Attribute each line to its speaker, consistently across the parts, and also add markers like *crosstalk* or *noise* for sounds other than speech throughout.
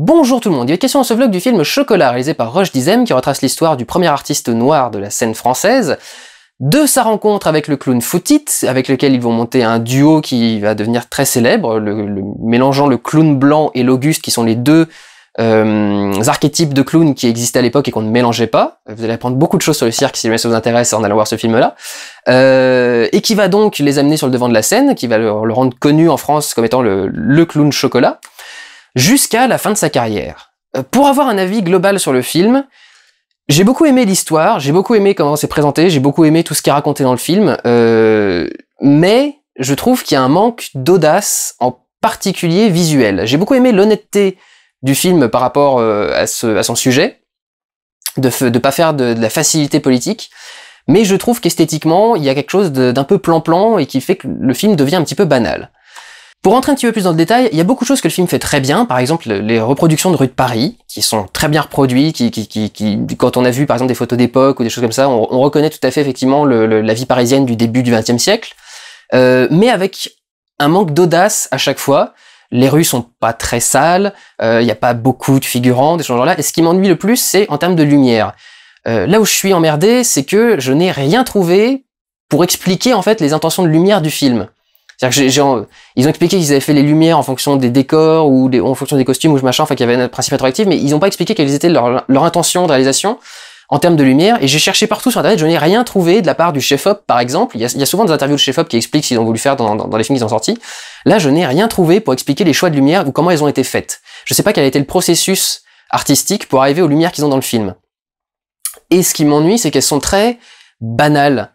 Speaker 1: Bonjour tout le monde, il une question dans ce vlog du film Chocolat, réalisé par Roche Dizem, qui retrace l'histoire du premier artiste noir de la scène française, de sa rencontre avec le clown Footit, avec lequel ils vont monter un duo qui va devenir très célèbre, le, mélangeant le clown blanc et l'auguste, qui sont les deux euh, archétypes de clowns qui existaient à l'époque et qu'on ne mélangeait pas. Vous allez apprendre beaucoup de choses sur le cirque si jamais ça vous intéresse en allant voir ce film-là. Euh, et qui va donc les amener sur le devant de la scène, qui va le, rendre connu en France comme étant le clown chocolat jusqu'à la fin de sa carrière. Euh, pour avoir un avis global sur le film, j'ai beaucoup aimé l'histoire, j'ai beaucoup aimé comment c'est présenté, j'ai beaucoup aimé tout ce qui est raconté dans le film, euh, mais je trouve qu'il y a un manque d'audace, en particulier visuel. J'ai beaucoup aimé l'honnêteté du film par rapport euh, à, son sujet, de ne pas faire de, de, la facilité politique, mais je trouve qu'esthétiquement, il y a quelque chose d'un peu plan-plan et qui fait que le film devient un petit peu banal. Pour rentrer un petit peu plus dans le détail, il y a beaucoup de choses que le film fait très bien, par exemple les reproductions de rue de Paris, qui sont très bien reproduites, qui, qui, quand on a vu par exemple des photos d'époque ou des choses comme ça, on, reconnaît tout à fait effectivement la vie parisienne du début du XXe siècle, euh, mais avec un manque d'audace à chaque fois. Les rues sont pas très sales, il euh, n'y a pas beaucoup de figurants, des choses là. Et ce qui m'ennuie le plus, c'est en termes de lumière. Euh, là où je suis emmerdé, c'est que je n'ai rien trouvé pour expliquer en fait les intentions de lumière du film. C'est-à-dire que j'ai, ils ont expliqué qu'ils avaient fait les lumières en fonction des décors ou en fonction des costumes ou machin, enfin qu'il y avait un principe rétroactif, mais ils n'ont pas expliqué quelles étaient leurs leur intention de réalisation en termes de lumière. Et j'ai cherché partout sur Internet, je n'ai rien trouvé de la part du chef-op, par exemple. Il y, a, souvent des interviews de chef-op qui expliquent ce qu'ils ont voulu faire dans, les films qu'ils ont sortis. Là, je n'ai rien trouvé pour expliquer les choix de lumière ou comment ils ont été faites. Je ne sais pas quel a été le processus artistique pour arriver aux lumières qu'ils ont dans le film. Et ce qui m'ennuie, c'est qu'elles sont très banales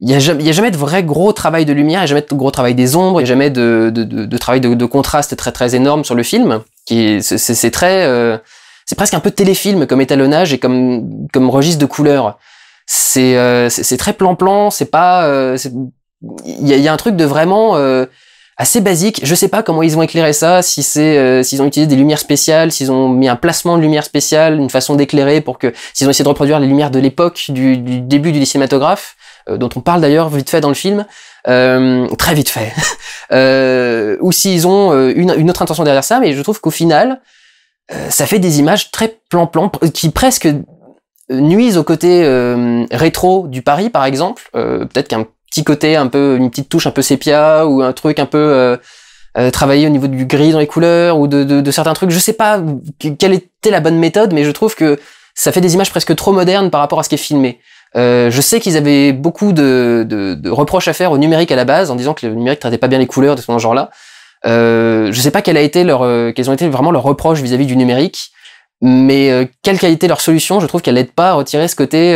Speaker 1: il n'y a, a, jamais de vrai gros travail de lumière, il n'y a jamais de gros travail des ombres, il n'y a jamais de, de, de, de travail de, contraste très très énorme sur le film. Qui c'est, très, euh, c'est presque un peu téléfilm comme étalonnage et comme, comme registre de couleurs. C'est, euh, c'est, très plan-plan, c'est pas, euh, il y a, y, a, un truc de vraiment assez basique. Je sais pas comment ils ont éclairé ça, si c'est s'ils ont utilisé des lumières spéciales, s'ils ont mis un placement de lumière spéciale, une façon d'éclairer pour que s'ils ont essayé de reproduire les lumières de l'époque du, du, début du cinématographe. Euh, dont on parle d'ailleurs vite fait dans le film, euh, très vite fait, *laughs* euh, ou s'ils ont une, autre intention derrière ça, mais je trouve qu'au final, ça fait des images très plan-plan, qui presque nuisent au côté rétro du Paris, par exemple. Peut-être qu'un petit côté un peu une petite touche un peu sépia ou un truc un peu travaillé au niveau du gris dans les couleurs ou de, de, certains trucs je sais pas quelle était la bonne méthode mais je trouve que ça fait des images presque trop modernes par rapport à ce qui est filmé euh, je sais qu'ils avaient beaucoup de, de, de, reproches à faire au numérique à la base, en disant que le numérique traitait pas bien les couleurs, de ce genre-là. Euh, je sais pas quelle a été leur, euh, quels ont été vraiment leurs reproches vis-à-vis du numérique, mais euh, quelle qualité leur solution, je trouve qu'elle n'aide pas à retirer ce côté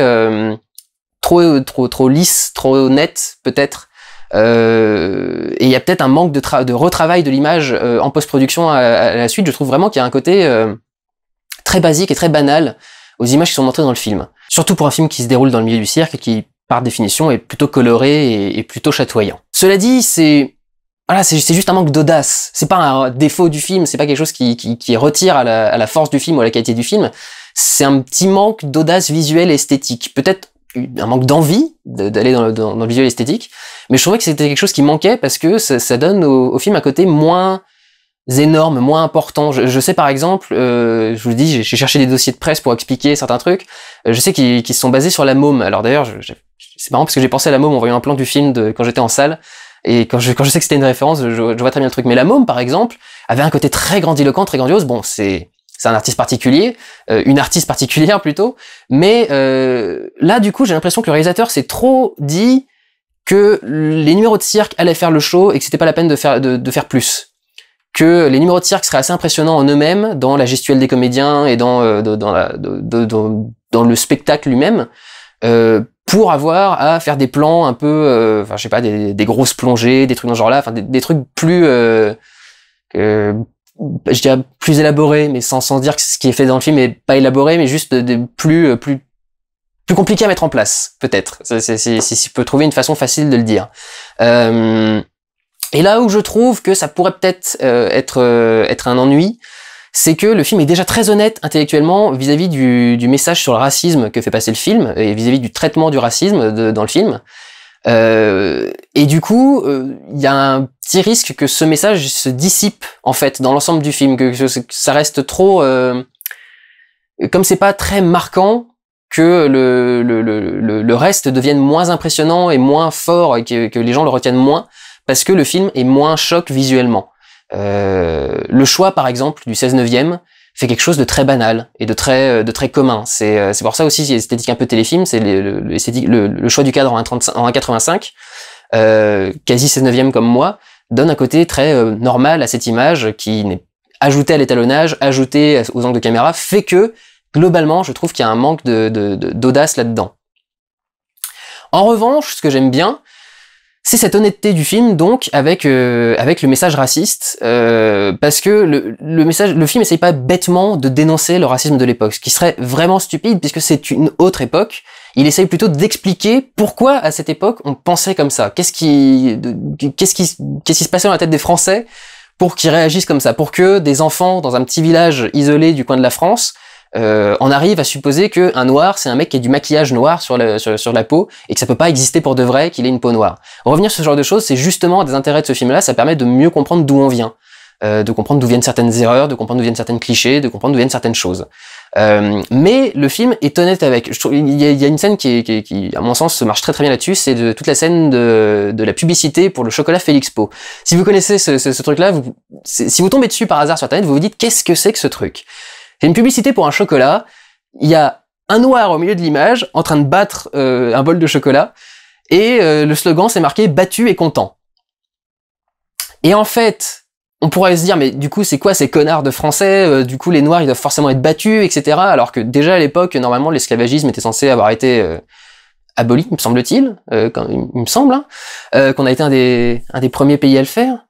Speaker 1: trop, trop, trop lisse, trop net, peut-être. et il y a peut-être un manque de, de retravail de l'image en post-production à, à, la suite. Je trouve vraiment qu'il y a un côté très basique et très banal aux images qui sont montrées dans le film. Surtout pour un film qui se déroule dans le milieu du cirque et qui, par définition, est plutôt coloré et, plutôt chatoyant. Cela dit, c'est voilà, c'est juste un manque d'audace. C'est pas un défaut du film, c'est pas quelque chose qui, retire à la, force du film ou à la qualité du film. C'est un petit manque d'audace visuelle esthétique. Peut-être un manque d'envie d'aller dans, le visuel esthétique, mais je trouvais que c'était quelque chose qui manquait parce que ça, donne au, au, film un côté moins énormes, moins importants. Je, sais par exemple, euh, je vous le dis, j'ai cherché des dossiers de presse pour expliquer certains trucs. Euh, je sais qu'ils sont basés sur la môme. Alors d'ailleurs, c'est marrant parce que j'ai pensé à la môme en voyant un plan du film de, quand j'étais en salle. Et quand je, sais que c'était une référence, je, je, vois très bien le truc. Mais la môme, par exemple, avait un côté très grandiloquent, très grandiose. Bon, c'est c'est un artiste particulier, euh, une artiste particulière plutôt. Mais là, du coup, j'ai l'impression que le réalisateur s'est trop dit que les numéros de cirque allaient faire le show et que c'était pas la peine de faire de faire plus que les numéros de cirque seraient assez impressionnants en eux-mêmes, dans la gestuelle des comédiens et dans, euh, dans, la, dans, le spectacle lui-même, euh, pour avoir à faire des plans un peu, euh, enfin je sais pas, des, grosses plongées, des trucs dans ce genre-là, enfin des, trucs plus, euh, je dirais plus élaborés, mais sans, sans dire que ce qui est fait dans le film est pas élaboré, mais juste des plus, plus plus compliqué à mettre en place, peut-être. Si je peut trouver une façon facile de le dire. Euh, et là où je trouve que ça pourrait peut-être euh, être, euh, être un ennui, c'est que le film est déjà très honnête intellectuellement vis-à-vis du, du, message sur le racisme que fait passer le film et vis-à-vis du traitement du racisme de, dans le film. Euh, et du coup, euh, il y a un petit risque que ce message se dissipe en fait dans l'ensemble du film, que, ça reste trop, euh, comme c'est pas très marquant, que le, le, le, le, reste devienne moins impressionnant et moins fort et que les gens le retiennent moins parce que le film est moins choc visuellement. Euh, le choix, par exemple, du 16 9 e fait quelque chose de très banal et de très euh, de très commun. C'est euh, pour ça aussi l'esthétique un peu téléfilm, c'est le, le, choix du cadre en 1,85, euh, quasi 16 9 e comme moi, donne un côté très euh, normal à cette image qui n'est ajoutée à l'étalonnage, ajoutée aux angles de caméra, fait que globalement, je trouve qu'il y a un manque d'audace de, de, là-dedans. En revanche, ce que j'aime bien, c'est cette honnêteté du film, donc, avec euh, avec le message raciste, euh, parce que le, le, message, le film essaye pas bêtement de dénoncer le racisme de l'époque, ce qui serait vraiment stupide puisque c'est une autre époque. Il essaye plutôt d'expliquer pourquoi à cette époque on pensait comme ça. Qu'est-ce qui qu'est-ce qui qu'est-ce qui se passait dans la tête des Français pour qu'ils réagissent comme ça, pour que des enfants dans un petit village isolé du coin de la France euh, on arrive à supposer qu'un noir, c'est un mec qui a du maquillage noir sur la, peau et que ça peut pas exister pour de vrai qu'il ait une peau noire. Revenir sur ce genre de choses, c'est justement des intérêts de ce film-là, ça permet de mieux comprendre d'où on vient. Euh, de comprendre d'où viennent certaines erreurs, de comprendre d'où viennent certains clichés, de comprendre d'où viennent certaines choses. Euh, mais le film est honnête avec. il, y a, une scène qui, à mon sens, se marche très très bien là-dessus, c'est de toute la scène de, la publicité pour le chocolat Félix Po. Si vous connaissez ce, truc-là, si vous tombez dessus par hasard sur Internet, vous vous dites qu'est-ce que c'est que ce truc c'est une publicité pour un chocolat. Il y a un noir au milieu de l'image en train de battre euh, un bol de chocolat. Et euh, le slogan, c'est marqué battu et content. Et en fait, on pourrait se dire, mais du coup, c'est quoi ces connards de français euh, Du coup, les noirs, ils doivent forcément être battus, etc. Alors que déjà à l'époque, normalement, l'esclavagisme était censé avoir été aboli, me semble-t-il. il me semble hein, qu'on a été un des, un des premiers pays à le faire.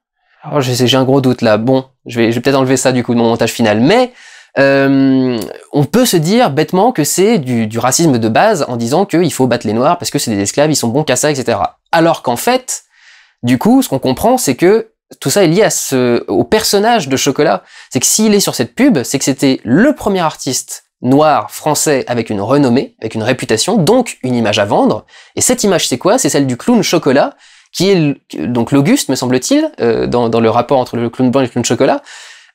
Speaker 1: J'ai un gros doute là. Bon, je vais, je vais peut-être enlever ça du coup de mon montage final. Mais euh, on peut se dire bêtement que c'est du, racisme de base en disant qu'il faut battre les Noirs parce que c'est des esclaves, ils sont bons qu'à ça, etc. Alors qu'en fait, du coup, ce qu'on comprend, c'est que tout ça est lié à ce, au personnage de Chocolat. C'est que s'il est sur cette pub, c'est que c'était le premier artiste noir français avec une renommée, avec une réputation, donc une image à vendre. Et cette image, c'est quoi C'est celle du clown Chocolat, qui est donc l'Auguste, me semble-t-il, euh, dans, dans, le rapport entre le clown blanc et le clown Chocolat,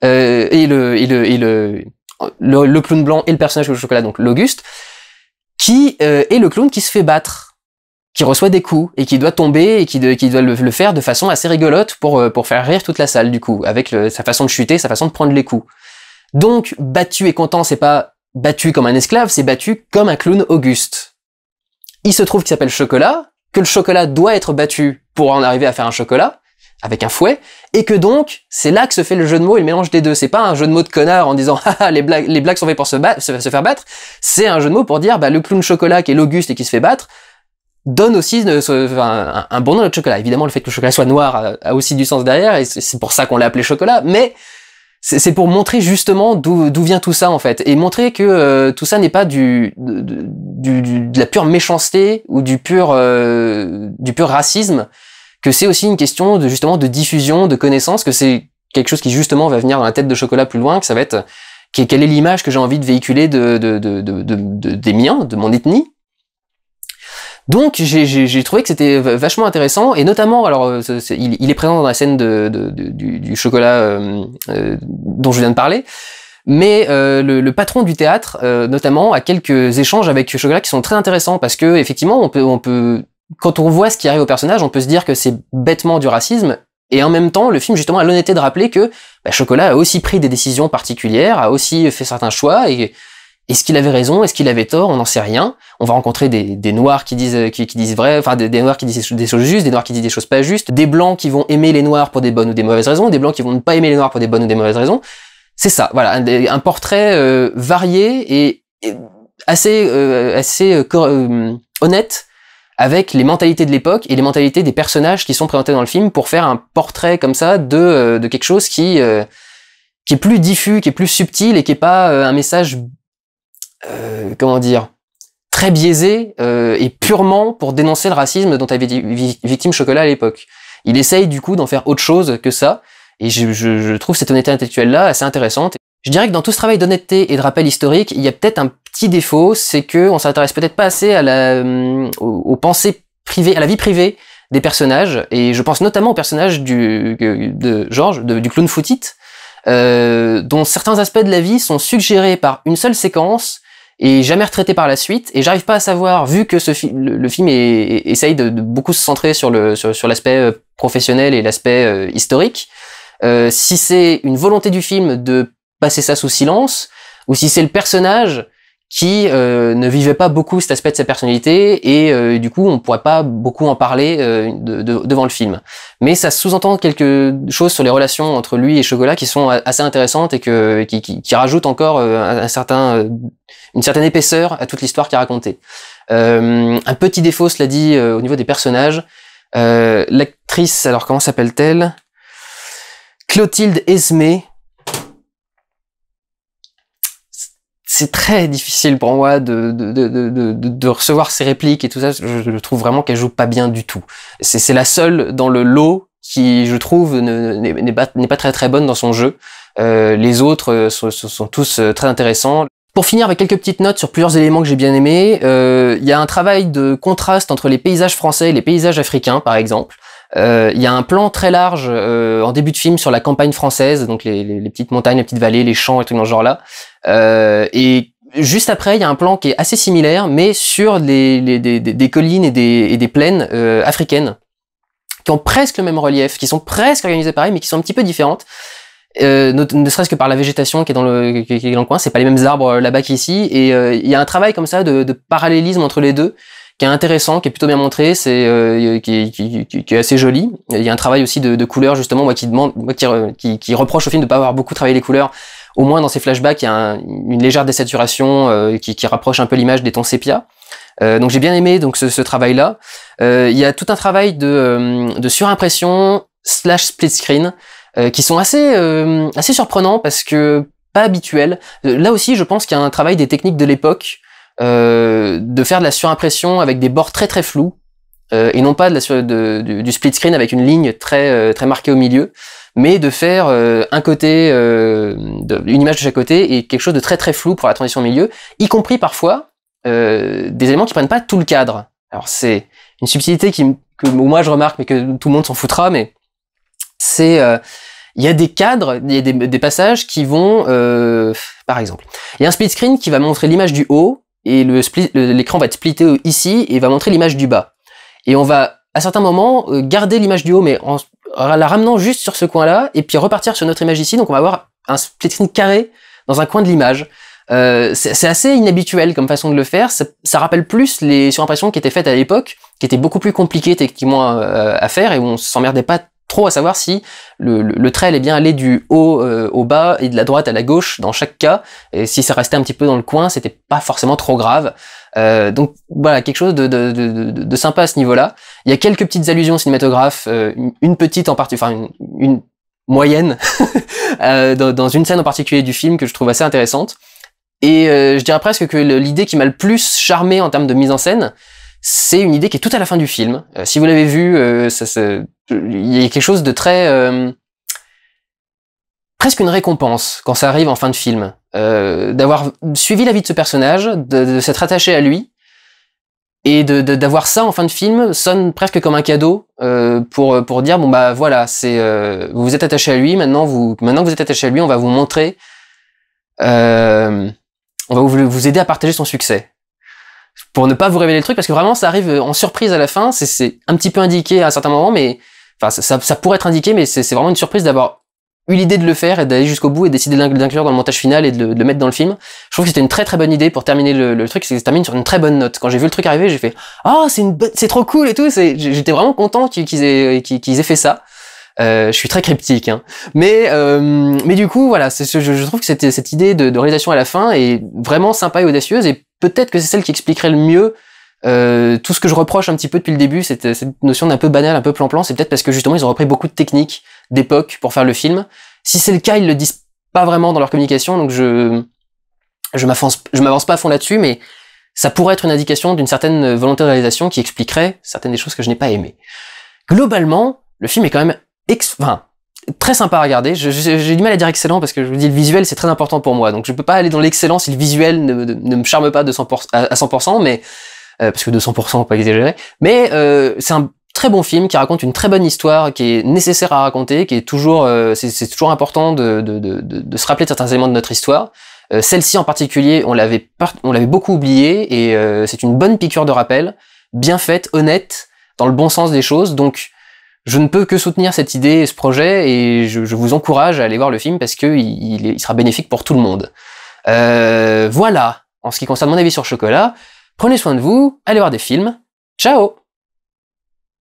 Speaker 1: euh, et, le, le, le, clown blanc et le personnage au chocolat, donc l'Auguste, qui euh, est le clown qui se fait battre, qui reçoit des coups et qui doit tomber et qui, doit le, faire de façon assez rigolote pour, euh, pour faire rire toute la salle du coup, avec sa façon de chuter, sa façon de prendre les coups. Donc battu et content, c'est pas battu comme un esclave, c'est battu comme un clown Auguste. Il se trouve qu'il s'appelle Chocolat, que le chocolat doit être battu pour en arriver à faire un chocolat, avec un fouet, et que donc, c'est là que se fait le jeu de mots et le mélange des deux. C'est pas un jeu de mots de connard en disant *laughs* ah, ah les blagues, les blagues sont faites pour se, battre, se, faire battre, c'est un jeu de mots pour dire bah, le clown chocolat qui est l'Auguste et qui se fait battre, donne aussi euh, un, bon nom de chocolat. Évidemment, le fait que le chocolat soit noir a, aussi du sens derrière, et c'est pour ça qu'on l'a appelé chocolat, mais c'est pour montrer justement d'où vient tout ça en fait, et montrer que euh, tout ça n'est pas du, de la pure méchanceté ou du pur, euh, du pur racisme, que c'est aussi une question de justement de diffusion, de connaissance, que c'est quelque chose qui justement va venir dans la tête de chocolat plus loin, que ça va être quelle est l'image que j'ai envie de véhiculer de, des miens, de mon ethnie. Donc j'ai trouvé que c'était vachement intéressant et notamment alors euh, il, est présent dans la scène du, du, chocolat euh, euh, dont je viens de parler, mais le, patron du théâtre, notamment, a quelques échanges avec Chocolat qui sont très intéressants parce que effectivement, on peut, on peut quand on voit ce qui arrive au personnage, on peut se dire que c'est bêtement du racisme, et en même temps, le film justement a l'honnêteté de rappeler que bah, Chocolat a aussi pris des décisions particulières, a aussi fait certains choix, et est-ce qu'il avait raison, est-ce qu'il avait tort, on n'en sait rien. On va rencontrer des, noirs qui disent qui, disent vrai, enfin des, noirs qui disent des choses justes, des noirs qui disent des choses pas justes, des blancs qui vont aimer les noirs pour des bonnes ou des mauvaises raisons, des blancs qui vont ne pas aimer les noirs pour des bonnes ou des mauvaises raisons. C'est ça, voilà, un, portrait euh, varié et, assez euh, assez euh, honnête avec les mentalités de l'époque et les mentalités des personnages qui sont présentés dans le film pour faire un portrait comme ça de, euh, de quelque chose qui, euh, qui est plus diffus, qui est plus subtil et qui est pas euh, un message, comment dire, très biaisé et purement pour dénoncer le racisme dont avait victime Chocolat à l'époque. Il essaye du coup d'en faire autre chose que ça. Et je, je trouve cette honnêteté intellectuelle-là assez intéressante. Je dirais que dans tout ce travail d'honnêteté et de rappel historique, il y a peut-être un petit défaut, c'est que on s'intéresse peut-être pas assez à la, euh, aux, pensées privées, à la vie privée des personnages, et je pense notamment au personnage du, euh, de Georges, du clown Footit, euh, dont certains aspects de la vie sont suggérés par une seule séquence et jamais retraités par la suite, et j'arrive pas à savoir, vu que ce le, film essaye de, beaucoup se centrer sur l'aspect sur, l'aspect professionnel et l'aspect historique, si c'est une volonté du film de passer ça sous silence, ou si c'est le personnage qui euh, ne vivait pas beaucoup cet aspect de sa personnalité et euh, du coup on pourrait pas beaucoup en parler euh, devant le film. Mais ça sous-entend quelque chose sur les relations entre lui et Chocolat qui sont assez intéressantes et que, qui, qui, rajoutent encore un certain, une certaine épaisseur à toute l'histoire qui a racontée. un petit défaut, cela dit, au niveau des personnages. L'actrice, alors comment s'appelle-t-elle Clotilde Esmé, c'est très difficile pour moi de, de, de, de, recevoir ses répliques et tout ça. Je, trouve vraiment qu'elle joue pas bien du tout. C'est la seule dans le lot qui, je trouve, n'est pas, très très bonne dans son jeu. Euh, les autres euh, sont, sont, tous euh, très intéressants. Pour finir avec quelques petites notes sur plusieurs éléments que j'ai bien aimés, il y a un travail de contraste entre les paysages français et les paysages africains, par exemple. Euh, il y a un plan très large euh, en début de film sur la campagne française, donc les, petites montagnes, les petites vallées, les champs et tout dans ce genre-là. Euh, et juste après, il y a un plan qui est assez similaire, mais sur des, collines et des, plaines africaines, qui ont presque le même relief, qui sont presque organisées pareil, mais qui sont un petit peu différentes. ne, serait-ce que par la végétation qui est dans le, qui est dans le coin, c'est pas les mêmes arbres là-bas qu'ici, et il y a un travail comme ça de parallélisme entre les deux, qui est intéressant, qui est plutôt bien montré, c'est euh, euh, qui, est assez joli. Il y a un travail aussi de, couleurs justement, moi qui demande, moi euh, qui, qui, reproche au film de pas avoir beaucoup travaillé les couleurs. Au moins dans ces flashbacks, il y a une légère désaturation qui, rapproche un peu l'image des tons sépia. donc j'ai bien aimé donc ce, travail là. il y a tout un travail de, de surimpression slash split screen qui sont assez assez surprenants parce que pas habituels. Là aussi, je pense qu'il y a un travail des techniques de l'époque euh, de faire de la surimpression avec des bords très très flous euh, et non pas de la, de, du, split screen avec une ligne très euh, très marquée au milieu, mais de faire euh, un côté, de, une image de chaque côté et quelque chose de très très flou pour la transition au milieu, y compris parfois des éléments qui prennent pas tout le cadre. Alors c'est une subtilité qui, que moi je remarque, mais que tout le monde s'en foutra, mais c'est il y a des cadres, il y a des, des passages qui vont, euh, par exemple, il y a un split screen qui va montrer l'image du haut et l'écran va être splitté ici et va montrer l'image du bas. Et on va, à certains moments, euh, garder l'image du haut, mais en, la ramenant juste sur ce coin-là, et puis repartir sur notre image ici. Donc on va avoir un split screen carré dans un coin de l'image. Euh, c'est assez inhabituel comme façon de le faire. Ça, rappelle plus les surimpressions qui étaient faites à l'époque, qui étaient beaucoup plus compliquées techniquement à, euh, à faire et où on s'emmerdait pas trop à savoir si le, le, allait trail est bien allé du haut euh, au bas et de la droite à la gauche dans chaque cas. Et si ça restait un petit peu dans le coin, c'était pas forcément trop grave. Euh, donc voilà, quelque chose de, sympa à ce niveau-là. Il y a quelques petites allusions cinématographes, euh, une petite en partie, enfin une, moyenne *laughs* dans, dans, une scène en particulier du film que je trouve assez intéressante. Et je dirais presque que l'idée qui m'a le plus charmé en termes de mise en scène, c'est une idée qui est tout à la fin du film. Euh, si vous l'avez vu, euh, il y a quelque chose de très... Euh, presque une récompense quand ça arrive en fin de film. d'avoir suivi la vie de ce personnage, de, s'être attaché à lui, et d'avoir ça en fin de film sonne presque comme un cadeau pour, pour dire, bon bah voilà, c'est vous vous êtes attaché à lui, maintenant, vous, maintenant que vous êtes attaché à lui, on va vous montrer... on va vous aider à partager son succès pour ne pas vous révéler le truc parce que vraiment ça arrive euh, en surprise à la fin. C'est un petit peu indiqué à un certain moment mais enfin ça, ça pourrait être indiqué, mais c'est vraiment une surprise d'avoir eu l'idée de le faire et d'aller jusqu'au bout et décider d'inclure dans le montage final et de le, mettre dans le film. Je trouve que c'était une très très bonne idée pour terminer le, truc, c'est que ça termine sur une très bonne note. Quand j'ai vu le truc arriver, j'ai fait ah c'est une c'est trop cool et tout. J'étais vraiment content qu'ils aient euh, qu'ils aient fait ça. Euh, je suis très cryptique, hein. mais mais du coup voilà, je, je trouve que c'était cette idée de, de réalisation à la fin est vraiment sympa et audacieuse et peut-être que c'est celle qui expliquerait le mieux euh, tout ce que je reproche un petit peu depuis le début, cette, cette notion d'un peu banal, un peu plan-plan, c'est peut-être parce que justement ils ont repris beaucoup de techniques d'époque pour faire le film. Si c'est le cas, ils le disent pas vraiment dans leur communication, donc je je m'avance je m'avance pas à fond là-dessus, mais ça pourrait être une indication d'une certaine volonté de réalisation qui expliquerait certaines des choses que je n'ai pas aimées. Globalement, le film est quand même ex très sympa à regarder. J'ai du mal à dire excellent parce que je vous dis le visuel c'est très important pour moi. Donc je peux pas aller dans l'excellent si le visuel ne, ne, me charme pas à 100%, mais euh, parce que 200% pas exagéré. Mais euh, c'est un très bon film qui raconte une très bonne histoire qui est nécessaire à raconter, qui est toujours euh, c'est toujours important de, de, de, se rappeler de certains éléments de notre histoire. Euh, celle-ci en particulier, on l'avait on l'avait beaucoup oubliée et euh, c'est une bonne piqûre de rappel, bien faite, honnête, dans le bon sens des choses. Donc je ne peux que soutenir cette idée et ce projet et je, vous encourage à aller voir le film parce qu'il il, sera bénéfique pour tout le monde. Euh, voilà, en ce qui concerne mon avis sur chocolat. Prenez soin de vous, allez voir des films. Ciao